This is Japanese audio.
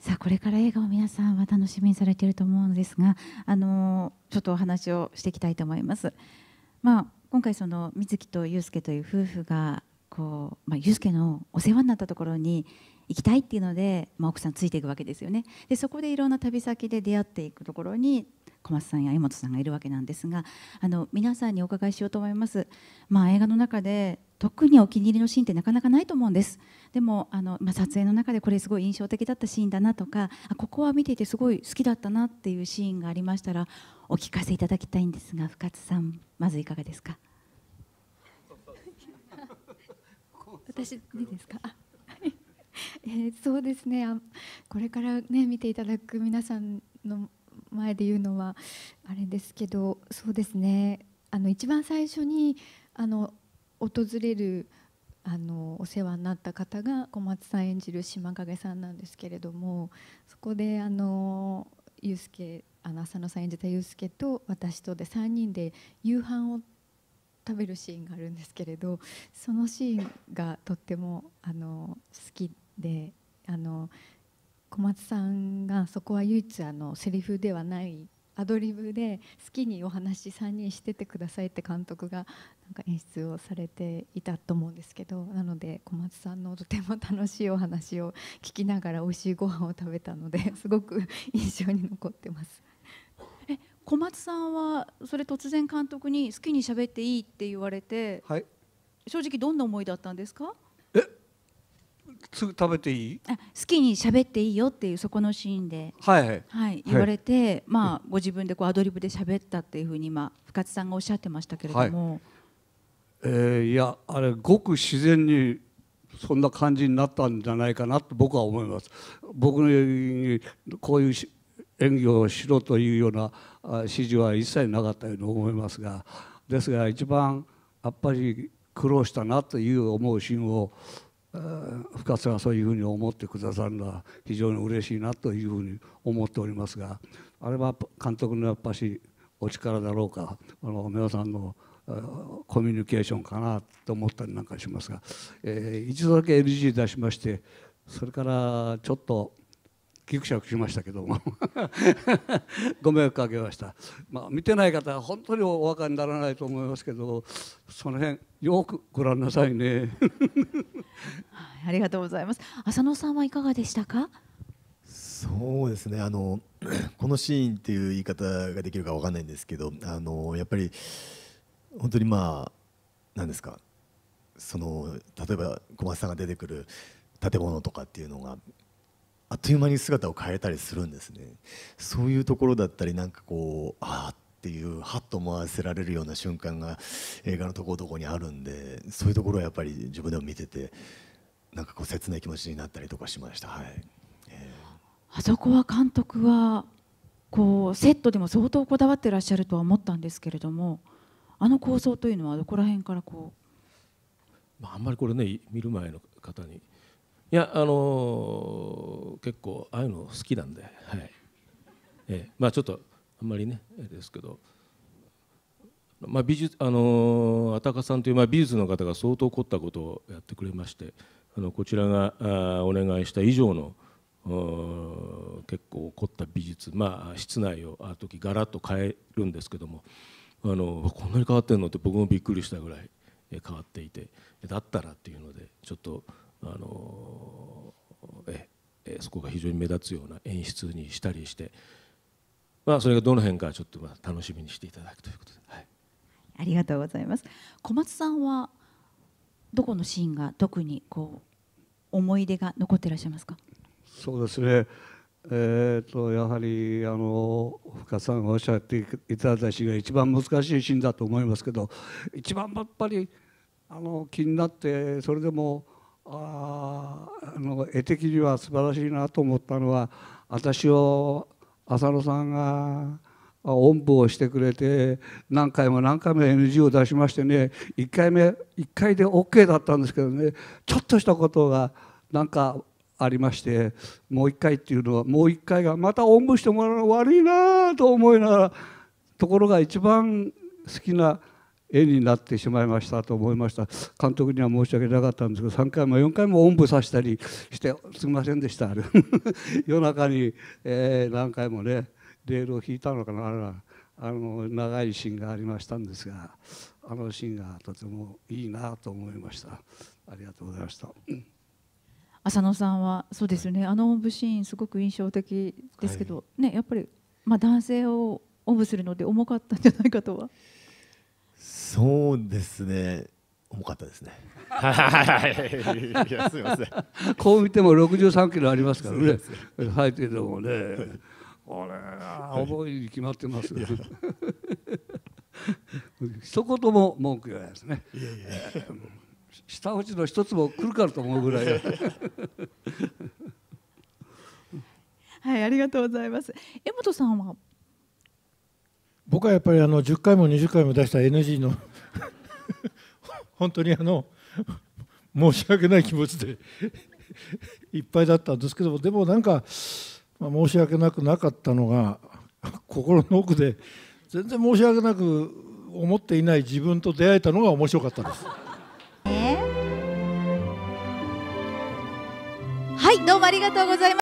さあこれから映画を皆さんは楽しみにされていると思うのですが、あのちょっとお話をしていきたいと思います。まあ、今回その水木と祐介という夫婦がこう、まあ、祐介のお世話になったところに行きたいっていうので、まあ、奥さんついていくわけですよねでそこでいろんな旅先で出会っていくところに小松さんや柄本さんがいるわけなんですがあの皆さんにお伺いしようと思います、まあ、映画の中で特にお気に入りのシーンってなかなかないと思うんですでもあの、まあ、撮影の中でこれすごい印象的だったシーンだなとかここは見ていてすごい好きだったなっていうシーンがありましたらお聞かせいただきたいんですが深津さんまずいかがですか私でですか えー、そうですねあこれから、ね、見ていただく皆さんの前で言うのはあれですけどそうですねあの一番最初にあの訪れるあのお世話になった方が小松さん演じる島影さんなんですけれどもそこであのすけあの浅野さん演じた祐介と私とで3人で夕飯を食べるシーンがあるんですけれどそのシーンがとってもあの好きであの小松さんがそこは唯一あのセリフではないアドリブで好きにお話3人しててくださいって監督がなんか演出をされていたと思うんですけどなので小松さんのとても楽しいお話を聞きながら美味しいご飯を食べたのですごく印象に残ってます。え小松さんはそれ突然監督に好きに喋っていいって言われて、はい、正直どんな思いだったんですかすぐ食べていいあ好きに喋っていいよっていうそこのシーンで、はいはい、はい、言われて、はい、まあ、ご自分でこうアドリブで喋ったっていうふうに今深津さんがおっしゃってましたけれども、はい、えー、いやあれごく自然にそんな感じになったんじゃないかなと僕は思います。僕にこういう演技をしろというような指示は一切なかったように思いますがですが一番やっぱり苦労したなという思うシーンを深津がそういうふうに思ってくださるのは非常に嬉しいなというふうに思っておりますがあれは監督のやっぱしお力だろうかあの皆さんのコミュニケーションかなと思ったりなんかしますが、えー、一度だけ LG 出しましてそれからちょっとぎくしゃくしましたけども ご迷惑かけました、まあ、見てない方は本当にお分かりにならないと思いますけどその辺よくご覧なさいね、はい、ありがとうございます浅野さんはいかがでしたかそうですねあの このシーンっていう言い方ができるか分かんないんですけどあのやっぱり本当にまあ何ですかその例えば小松さんが出てくる建物とかっていうのがあっという間に姿を変えたりするんですねそういうところだったりなんかこうああっていうはっと思わせられるような瞬間が映画のとこどこにあるんでそういうところはやっぱり自分でも見ててなんかこう切ない気持ちになったりとかしました、はいえー、あそこは監督はこうセットでも相当こだわってらっしゃるとは思ったんですけれどもあの構想というのはどこら辺からこう、まあ、あんまりこれね見る前の方にいやあの結構ああいうの好きなんで、はいえー、まあちょっとあんまりねですけど、まあ、美術あのアタカさんという、まあ、美術の方が相当凝ったことをやってくれましてあのこちらがあお願いした以上の結構凝った美術、まあ、室内をある時ガラッと変えるんですけどもあのこんなに変わってるのって僕もびっくりしたぐらい変わっていてだったらっていうのでちょっとあのええー、そこが非常に目立つような演出にしたりして、まあ、それがどの辺かちょっとまあ楽しみにしていただくということで、はい、ありがとうございます小松さんはどこのシーンが特にこう思い出が残っていらっしゃいますかそうですねえーと、やはりあの深さんがおっしゃっていただいたシーンが一番難しいシーンだと思いますけど一番やっぱりあの気になってそれでもああの絵的には素晴らしいなと思ったのは私を浅野さんがおんぶをしてくれて何回も何回も NG を出しましてね1回目1回で OK だったんですけどねちょっとしたことがなんかありましてもう1回っていうのはもう1回がまたおんぶしてもらうの悪いなと思いながらところが一番好きな絵になってしまいましたと思いました監督には申し訳なかったんですけど3回も4回もおんぶさせたりしてすみませんでした 夜中に、えー、何回もねレールを引いたのかなあの長いシーンがありましたんですがあのシーンがとてもいいなと思いましたありがとうございました浅野さんはそうですね、はい、あのおんぶシーンすごく印象的ですけど、はい、ねやっぱりまあ男性をおんぶするので重かったんじゃないかとは。そうですね重かったですねいやすみませんこう見ても63キロありますからねもねこれ重いに決まってます一言も文句言わないですねいやいや下落ちの一つも来るからと思うぐらいはいありがとうございます江本さんは僕はやっぱりあの10回も20回も出した NG の 本当にあの申し訳ない気持ちでいっぱいだったんですけどでもなんか、まあ、申し訳なくなかったのが心の奥で全然申し訳なく思っていない自分と出会えたのが面白かったです。はいどうもありがとうございます